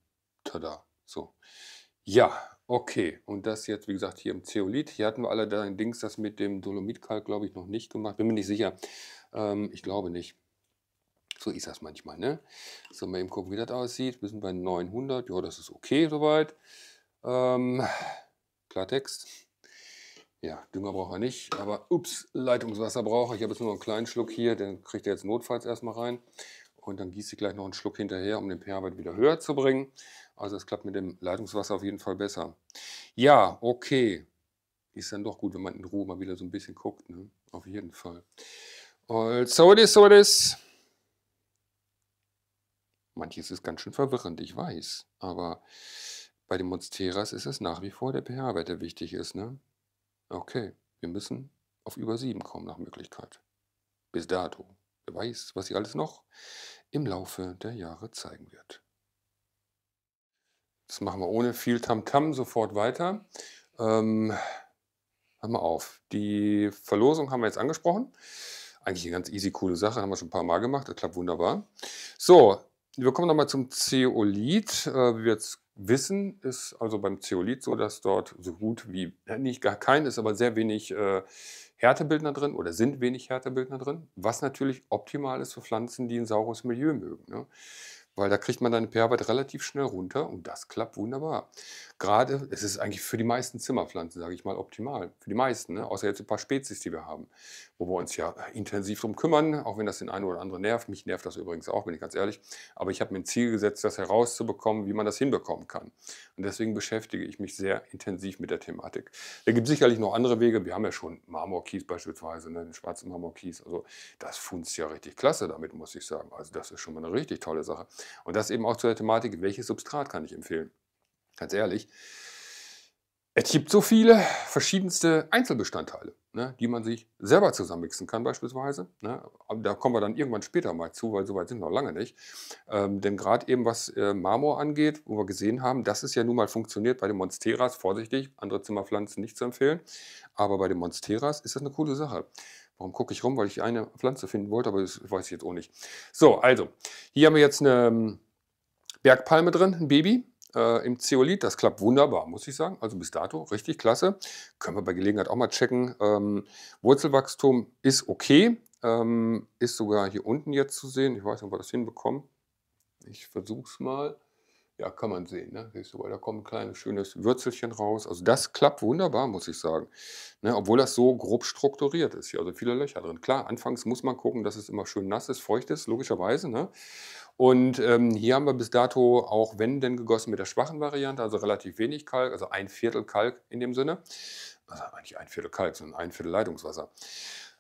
A: Tada. So. Ja, Okay, und das jetzt, wie gesagt, hier im Zeolit. Hier hatten wir allerdings das mit dem Dolomitkalk, glaube ich, noch nicht gemacht. Bin mir nicht sicher. Ähm, ich glaube nicht. So ist das manchmal, ne? So, mal eben gucken, wie das aussieht. Wir sind bei 900. Ja, das ist okay soweit. Ähm, Klartext. Ja, Dünger braucht er nicht, aber ups, Leitungswasser braucht er. Ich habe jetzt nur noch einen kleinen Schluck hier, den kriegt er jetzt notfalls erstmal rein. Und dann gieße ich gleich noch einen Schluck hinterher, um den ph wieder höher zu bringen. Also es klappt mit dem Leitungswasser auf jeden Fall besser. Ja, okay. Ist dann doch gut, wenn man in Ruhe mal wieder so ein bisschen guckt. Ne? Auf jeden Fall. Und äh, so it is, so it is. Manches ist ganz schön verwirrend, ich weiß. Aber bei den Monsteras ist es nach wie vor der pH-Wert, der wichtig ist. Ne? Okay, wir müssen auf über 7 kommen nach Möglichkeit. Bis dato. Wer weiß, was sie alles noch im Laufe der Jahre zeigen wird. Das machen wir ohne viel Tamtam sofort weiter. Ähm, hör mal auf. Die Verlosung haben wir jetzt angesprochen. Eigentlich eine ganz easy, coole Sache. Haben wir schon ein paar Mal gemacht. Das klappt wunderbar. So, wir kommen nochmal zum Zeolit. Äh, wie wir jetzt wissen, ist also beim Zeolit so, dass dort so gut wie, äh, nicht gar kein, ist aber sehr wenig äh, Härtebildner drin oder sind wenig Härtebildner drin, was natürlich optimal ist für Pflanzen, die ein saures Milieu mögen. Ne? weil da kriegt man deine per Arbeit relativ schnell runter und das klappt wunderbar. Gerade, es ist eigentlich für die meisten Zimmerpflanzen, sage ich mal, optimal. Für die meisten, ne? außer jetzt ein paar Spezies, die wir haben wo wir uns ja intensiv drum kümmern, auch wenn das den einen oder anderen nervt. Mich nervt das übrigens auch, bin ich ganz ehrlich. Aber ich habe mir ein Ziel gesetzt, das herauszubekommen, wie man das hinbekommen kann. Und deswegen beschäftige ich mich sehr intensiv mit der Thematik. Da gibt es sicherlich noch andere Wege. Wir haben ja schon Marmorkies beispielsweise, ne, schwarzen Marmorkies. Also das funzt ja richtig klasse damit, muss ich sagen. Also das ist schon mal eine richtig tolle Sache. Und das eben auch zu der Thematik, welches Substrat kann ich empfehlen? Ganz ehrlich, es gibt so viele verschiedenste Einzelbestandteile, ne, die man sich selber zusammenmixen kann beispielsweise. Ne. Da kommen wir dann irgendwann später mal zu, weil soweit sind wir noch lange nicht. Ähm, denn gerade eben was äh, Marmor angeht, wo wir gesehen haben, dass es ja nun mal funktioniert bei den Monsteras, vorsichtig, andere Zimmerpflanzen nicht zu empfehlen, aber bei den Monsteras ist das eine coole Sache. Warum gucke ich rum? Weil ich eine Pflanze finden wollte, aber das weiß ich jetzt auch nicht. So, also, hier haben wir jetzt eine ähm, Bergpalme drin, ein Baby äh, im Zeolit. Das klappt wunderbar, muss ich sagen. Also bis dato richtig klasse. Können wir bei Gelegenheit auch mal checken. Ähm, Wurzelwachstum ist okay. Ähm, ist sogar hier unten jetzt zu sehen. Ich weiß nicht, ob wir das hinbekommen. Ich versuche es mal. Ja, kann man sehen. Ne? Siehst du, weil da kommt ein kleines, schönes Würzelchen raus. Also das klappt wunderbar, muss ich sagen. Ne? Obwohl das so grob strukturiert ist. Hier also viele Löcher drin. Klar, anfangs muss man gucken, dass es immer schön nass ist, feucht ist, logischerweise. Ne? Und ähm, hier haben wir bis dato auch, wenn denn gegossen mit der schwachen Variante, also relativ wenig Kalk, also ein Viertel Kalk in dem Sinne. Also eigentlich ein Viertel Kalk, sondern ein Viertel Leitungswasser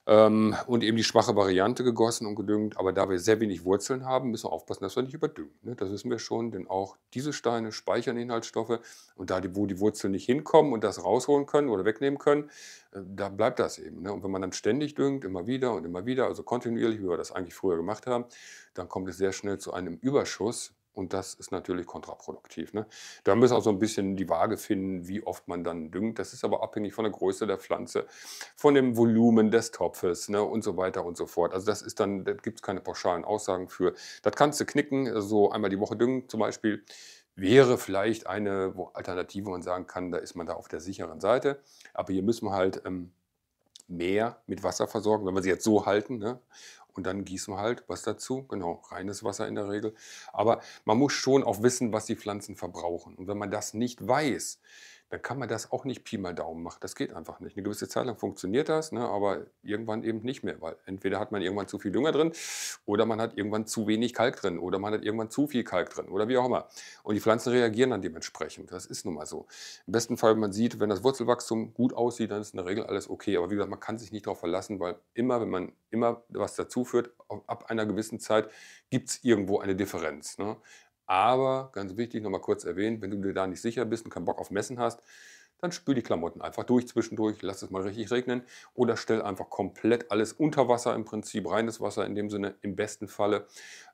A: ähm, und eben die schwache Variante gegossen und gedüngt. Aber da wir sehr wenig Wurzeln haben, müssen wir aufpassen, dass wir nicht überdüngen. Ne? Das wissen wir schon, denn auch diese Steine speichern Inhaltsstoffe und da, die, wo die Wurzeln nicht hinkommen und das rausholen können oder wegnehmen können, äh, da bleibt das eben. Ne? Und wenn man dann ständig düngt, immer wieder und immer wieder, also kontinuierlich, wie wir das eigentlich früher gemacht haben, dann kommt es sehr schnell zu einem Überschuss und das ist natürlich kontraproduktiv. Ne? Da müssen wir auch so ein bisschen die Waage finden, wie oft man dann düngt. Das ist aber abhängig von der Größe der Pflanze, von dem Volumen des Topfes ne? und so weiter und so fort. Also das ist dann, da gibt es keine pauschalen Aussagen für. Das kannst du knicken, so also einmal die Woche düngen zum Beispiel. Wäre vielleicht eine Alternative, wo man sagen kann, da ist man da auf der sicheren Seite. Aber hier müssen wir halt ähm, mehr mit Wasser versorgen, wenn wir sie jetzt so halten. Ne? Und dann gießen wir halt was dazu, genau, reines Wasser in der Regel. Aber man muss schon auch wissen, was die Pflanzen verbrauchen. Und wenn man das nicht weiß, dann kann man das auch nicht Pi mal Daumen machen. Das geht einfach nicht. Eine gewisse Zeit lang funktioniert das, ne, aber irgendwann eben nicht mehr, weil entweder hat man irgendwann zu viel Dünger drin oder man hat irgendwann zu wenig Kalk drin oder man hat irgendwann zu viel Kalk drin oder wie auch immer. Und die Pflanzen reagieren dann dementsprechend. Das ist nun mal so. Im besten Fall, man sieht, wenn das Wurzelwachstum gut aussieht, dann ist in der Regel alles okay. Aber wie gesagt, man kann sich nicht darauf verlassen, weil immer, wenn man immer was dazu führt, ab einer gewissen Zeit gibt es irgendwo eine Differenz. Ne? Aber ganz wichtig, nochmal kurz erwähnt, wenn du dir da nicht sicher bist und keinen Bock auf Messen hast, dann spül die Klamotten einfach durch zwischendurch, lass es mal richtig regnen oder stell einfach komplett alles unter Wasser im Prinzip, reines Wasser in dem Sinne, im besten Falle,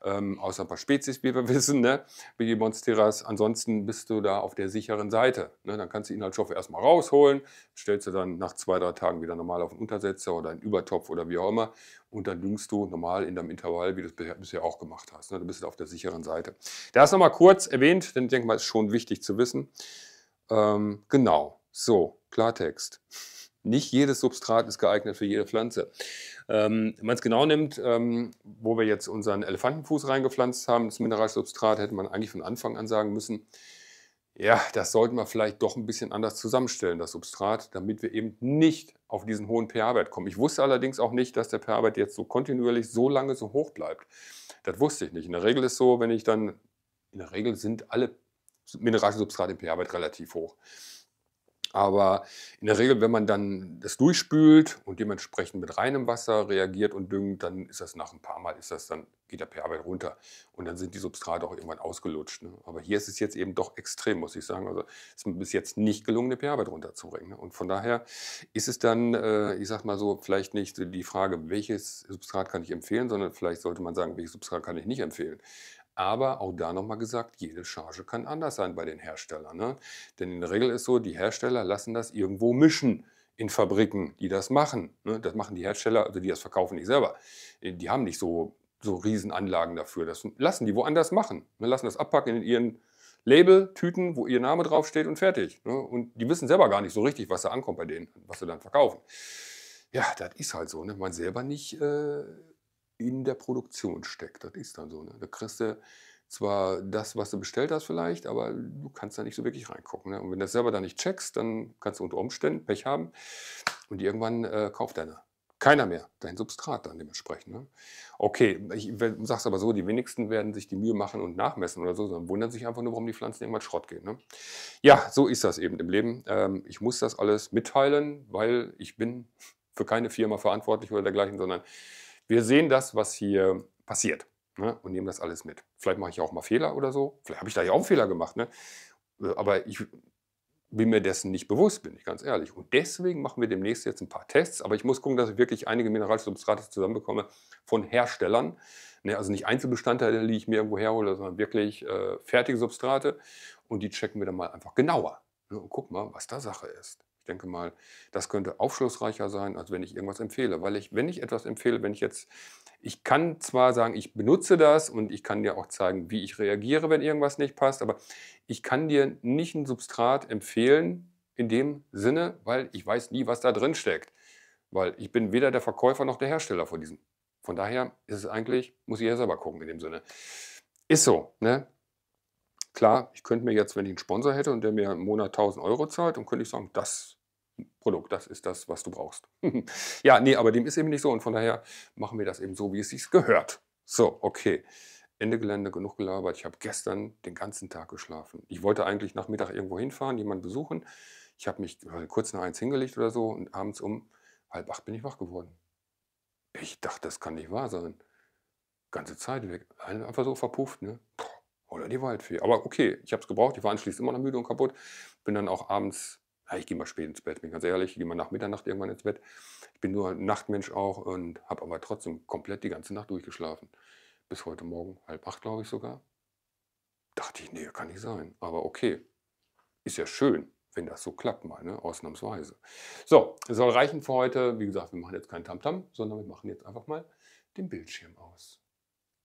A: ähm, außer ein paar Spezies, wie wir wissen, ne, wie die Monsteras. Ansonsten bist du da auf der sicheren Seite. Ne? Dann kannst du die Inhaltsstoffe erstmal rausholen, stellst du dann nach zwei, drei Tagen wieder normal auf den Untersetzer oder einen Übertopf oder wie auch immer und dann düngst du normal in deinem Intervall, wie du es bisher auch gemacht hast. Ne? Dann bist auf der sicheren Seite. Das nochmal kurz erwähnt, denn ich denke mal, ist schon wichtig zu wissen. Ähm, genau. So, Klartext. Nicht jedes Substrat ist geeignet für jede Pflanze. Ähm, Wenn man es genau nimmt, ähm, wo wir jetzt unseren Elefantenfuß reingepflanzt haben, das Mineralsubstrat, hätte man eigentlich von Anfang an sagen müssen, ja, das sollten wir vielleicht doch ein bisschen anders zusammenstellen, das Substrat, damit wir eben nicht auf diesen hohen pH-Wert kommen. Ich wusste allerdings auch nicht, dass der pH-Wert jetzt so kontinuierlich so lange so hoch bleibt. Das wusste ich nicht. In der Regel ist so, wenn ich dann, in der Regel sind alle Mineralsubstrate im pH-Wert relativ hoch. Aber in der Regel, wenn man dann das durchspült und dementsprechend mit reinem Wasser reagiert und düngt, dann ist das nach ein paar Mal, ist das dann, geht der pH-Wert runter und dann sind die Substrate auch irgendwann ausgelutscht. Ne? Aber hier ist es jetzt eben doch extrem, muss ich sagen. Also ist mir bis jetzt nicht gelungen, den pH-Wert runterzubringen. Ne? Und von daher ist es dann, äh, ich sag mal so, vielleicht nicht die Frage, welches Substrat kann ich empfehlen, sondern vielleicht sollte man sagen, welches Substrat kann ich nicht empfehlen. Aber auch da nochmal gesagt, jede Charge kann anders sein bei den Herstellern. Ne? Denn in der Regel ist so, die Hersteller lassen das irgendwo mischen in Fabriken, die das machen. Ne? Das machen die Hersteller, also die das verkaufen nicht selber. Äh, die haben nicht so, so Riesenanlagen dafür. Das lassen die woanders machen. Ne? Lassen das abpacken in ihren Label, Tüten, wo ihr Name draufsteht und fertig. Ne? Und die wissen selber gar nicht so richtig, was da ankommt bei denen, was sie dann verkaufen. Ja, das ist halt so. Ne? Man selber nicht äh, in der Produktion steckt. Das ist dann so. Ne? Da kriegst du zwar das, was du bestellt hast vielleicht, aber du kannst da nicht so wirklich reingucken. Ne? Und wenn du das selber da nicht checkst, dann kannst du unter Umständen Pech haben und irgendwann äh, kauft deiner. Keiner mehr, dein Substrat dann dementsprechend. Ne? Okay, ich sag's aber so, die wenigsten werden sich die Mühe machen und nachmessen oder so, sondern wundern sich einfach nur, warum die Pflanzen irgendwann Schrott gehen. Ne? Ja, so ist das eben im Leben. Ähm, ich muss das alles mitteilen, weil ich bin für keine Firma verantwortlich oder dergleichen, sondern wir sehen das, was hier passiert ne? und nehmen das alles mit. Vielleicht mache ich auch mal Fehler oder so. Vielleicht habe ich da ja auch einen Fehler gemacht. Ne? Äh, aber ich bin mir dessen nicht bewusst, bin ich ganz ehrlich. Und deswegen machen wir demnächst jetzt ein paar Tests. Aber ich muss gucken, dass ich wirklich einige Mineralsubstrate zusammenbekomme von Herstellern. Ne? Also nicht Einzelbestandteile, die ich mir irgendwo herhole, sondern wirklich äh, fertige Substrate. Und die checken wir dann mal einfach genauer. Ne? Und guck mal, was da Sache ist denke mal, das könnte aufschlussreicher sein, als wenn ich irgendwas empfehle. Weil ich, wenn ich etwas empfehle, wenn ich jetzt, ich kann zwar sagen, ich benutze das und ich kann dir auch zeigen, wie ich reagiere, wenn irgendwas nicht passt, aber ich kann dir nicht ein Substrat empfehlen in dem Sinne, weil ich weiß nie, was da drin steckt. Weil ich bin weder der Verkäufer noch der Hersteller von diesem. Von daher ist es eigentlich, muss ich ja selber gucken in dem Sinne. Ist so, ne? Klar, ich könnte mir jetzt, wenn ich einen Sponsor hätte und der mir im Monat 1000 Euro zahlt, dann könnte ich sagen, das Produkt, das ist das, was du brauchst. ja, nee, aber dem ist eben nicht so und von daher machen wir das eben so, wie es sich gehört. So, okay. Ende Gelände, genug gelabert. Ich habe gestern den ganzen Tag geschlafen. Ich wollte eigentlich nachmittag irgendwo hinfahren, jemanden besuchen. Ich habe mich äh, kurz nach eins hingelegt oder so und abends um halb acht bin ich wach geworden. Ich dachte, das kann nicht wahr sein. Ganze Zeit weg. Einfach so verpufft, ne? Oder die Waldfee. Aber okay, ich habe es gebraucht. Ich war anschließend immer noch müde und kaputt. Bin dann auch abends ja, ah, ich gehe mal spät ins Bett, bin ganz ehrlich, ich gehe mal nach Mitternacht irgendwann ins Bett. Ich bin nur Nachtmensch auch und habe aber trotzdem komplett die ganze Nacht durchgeschlafen. Bis heute Morgen, halb acht glaube ich sogar. Dachte ich, nee, kann nicht sein. Aber okay, ist ja schön, wenn das so klappt mal, ne? ausnahmsweise. So, es soll reichen für heute. Wie gesagt, wir machen jetzt keinen Tamtam, -Tam, sondern wir machen jetzt einfach mal den Bildschirm aus.